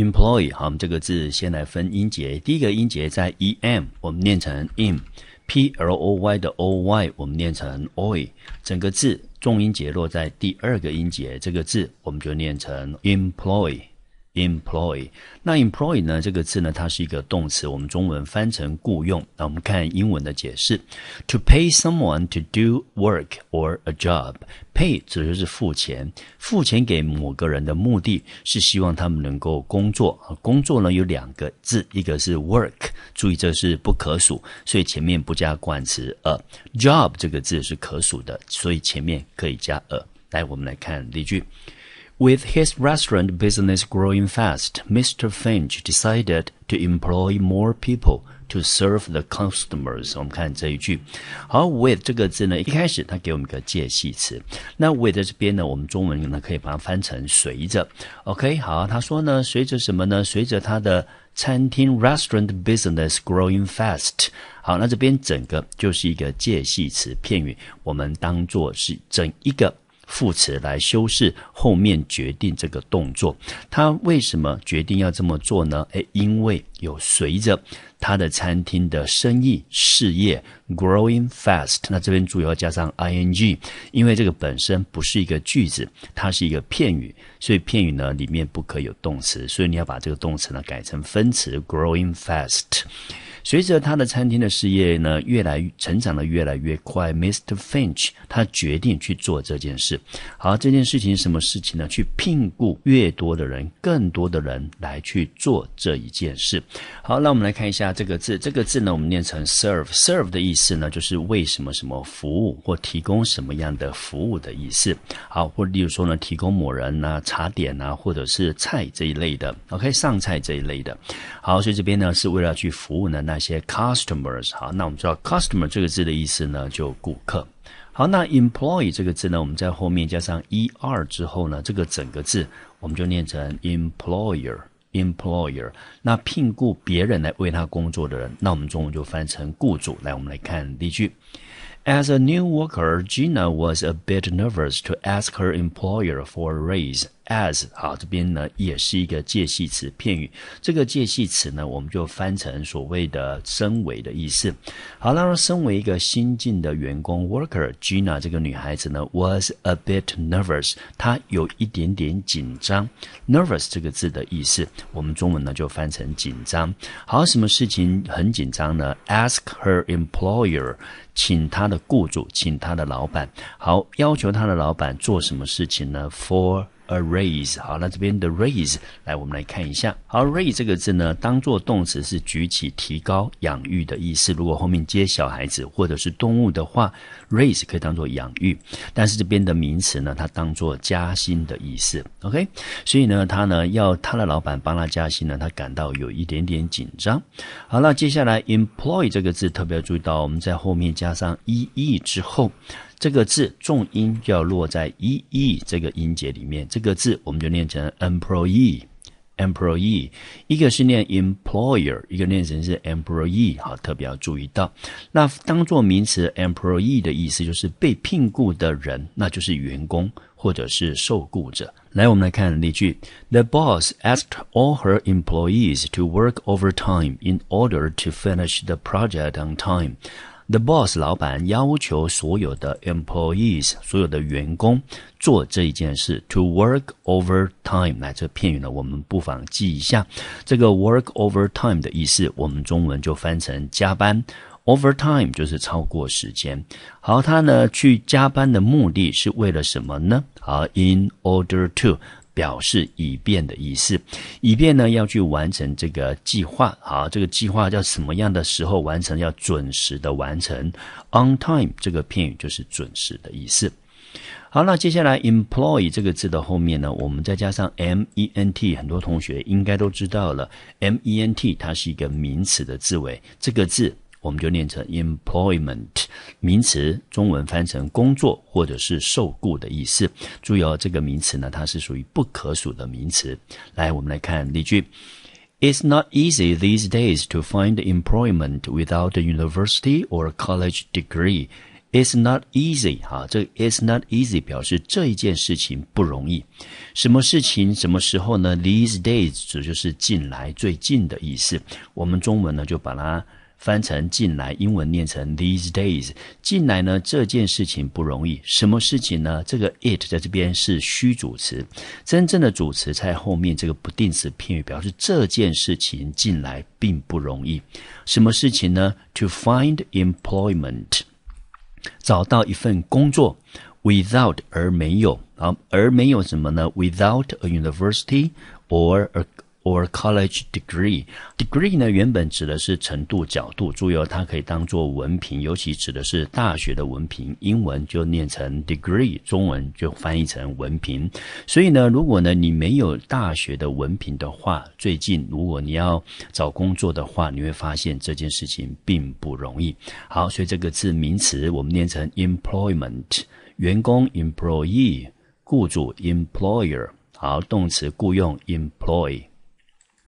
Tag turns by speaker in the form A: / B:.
A: e m p l o y 好，我们这个字先来分音节。第一个音节在 e m，我们念成 im p l o y 的 o y，我们念成 oy。整个字重音节落在第二个音节，这个字我们就念成 e m p l o y Employ，那 employ 呢？这个字呢，它是一个动词，我们中文翻成雇用。那我们看英文的解释：to pay someone to do work or a job。Pay 指的是付钱，付钱给某个人的目的是希望他们能够工作。工作呢有两个字，一个是 work，注意这是不可数，所以前面不加冠词 a。Job 这个字是可数的，所以前面可以加 a。来，我们来看例句。With his restaurant business growing fast, Mr. Finch decided to employ more people to serve the customers. 这个字呢，一开始它给我们一个介系词。那 with 这边呢，我们中文呢可以把它翻成随着。OK，好，他说呢，随着什么呢？随着他的餐厅 restaurant business growing fast。好，那这边整个就是一个介系词片语，我们当做是整一个副词来修饰后面决定这个动作，他为什么决定要这么做呢？哎，因为。有随着他的餐厅的生意事业 growing fast，那这边注意要加上 i n g，因为这个本身不是一个句子，它是一个片语，所以片语呢里面不可有动词，所以你要把这个动词呢改成分词 growing fast。随着他的餐厅的事业呢，越来成长的越来越快，Mr. Finch 他决定去做这件事。好，这件事情什么事情呢？去聘雇越多的人，更多的人来去做这一件事。好，那我们来看一下这个字。这个字呢，我们念成 serve。serve 的意思呢，就是为什么什么服务或提供什么样的服务的意思。好，或例如说呢，提供某人呐，茶点呐，或者是菜这一类的。OK，上菜这一类的。好，所以这边呢，是为了去服务呢那些 customers。好，那我们知道 customer 这个字的意思呢，就顾客。好，那 employee 这个字呢，我们在后面加上 e-r 之后呢，这个整个字我们就念成 employer。employer。那聘雇别人来为他工作的人，那我们中文就翻成雇主。来，我们来看例句。As a new worker, Gina was a bit nervous to ask her employer for a raise. As 好，这边呢也是一个介系词片语。这个介系词呢，我们就翻成所谓的“身为”的意思。好，那身为一个新进的员工 w o r k e r Gina 这个女孩子呢，was a bit nervous，她有一点点紧张。Nervous 这个字的意思，我们中文呢就翻成紧张。好，什么事情很紧张呢？Ask her employer，请她的雇主，请她的老板。好，要求她的老板做什么事情呢？For a raise，好，那这边的 raise，来，我们来看一下。好，raise 这个字呢，当做动词是举起、提高、养育的意思。如果后面接小孩子或者是动物的话，raise 可以当做养育。但是这边的名词呢，它当做加薪的意思。OK，所以呢，他呢要他的老板帮他加薪呢，他感到有一点点紧张。好，那接下来 employ 这个字特别要注意到，我们在后面加上 e e 之后。这个字重音就要落在 e e 这个音节里面，这个字我们就念成 employee，employee，一个是念 employer，一个念成是 employee，好，特别要注意到。那当做名词 employee 的意思就是被聘雇的人，那就是员工或者是受雇者。来，我们来看例句：The boss asked all her employees to work overtime in order to finish the project on time. The boss 老板要求所有的 employees 所有的员工做这一件事，to work overtime。来，这片语呢，我们不妨记一下这个 work overtime 的意思，我们中文就翻成加班。Overtime 就是超过时间。好，他呢去加班的目的是为了什么呢？好，in order to。表示以便的意思，以便呢要去完成这个计划啊，这个计划叫什么样的时候完成？要准时的完成，on time 这个片语就是准时的意思。好，那接下来 employ 这个字的后面呢，我们再加上 ment，很多同学应该都知道了，ment 它是一个名词的字尾，这个字。我们就念成 employment 名词，中文翻成工作或者是受雇的意思。注意哦，这个名词呢，它是属于不可数的名词。来，我们来看例句：It's not easy these days to find employment without university or college degree. It's not easy。哈，这 It's not easy 表示这一件事情不容易。什么事情？什么时候呢？These days 指就是近来最近的意思。我们中文呢就把它。翻成进来，英文念成 these days。进来呢，这件事情不容易。什么事情呢？这个 it 在这边是虚主词，真正的主词在后面这个不定词片语，表示这件事情进来并不容易。什么事情呢？To find employment，找到一份工作。Without 而没有，啊，而没有什么呢？Without a university or a or college degree，degree 呢原本指的是程度、角度。注意哦，它可以当做文凭，尤其指的是大学的文凭。英文就念成 degree，中文就翻译成文凭。所以呢，如果呢你没有大学的文凭的话，最近如果你要找工作的话，你会发现这件事情并不容易。好，所以这个字名词我们念成 employment，员工 employee，雇主 employer。好，动词雇佣 employ。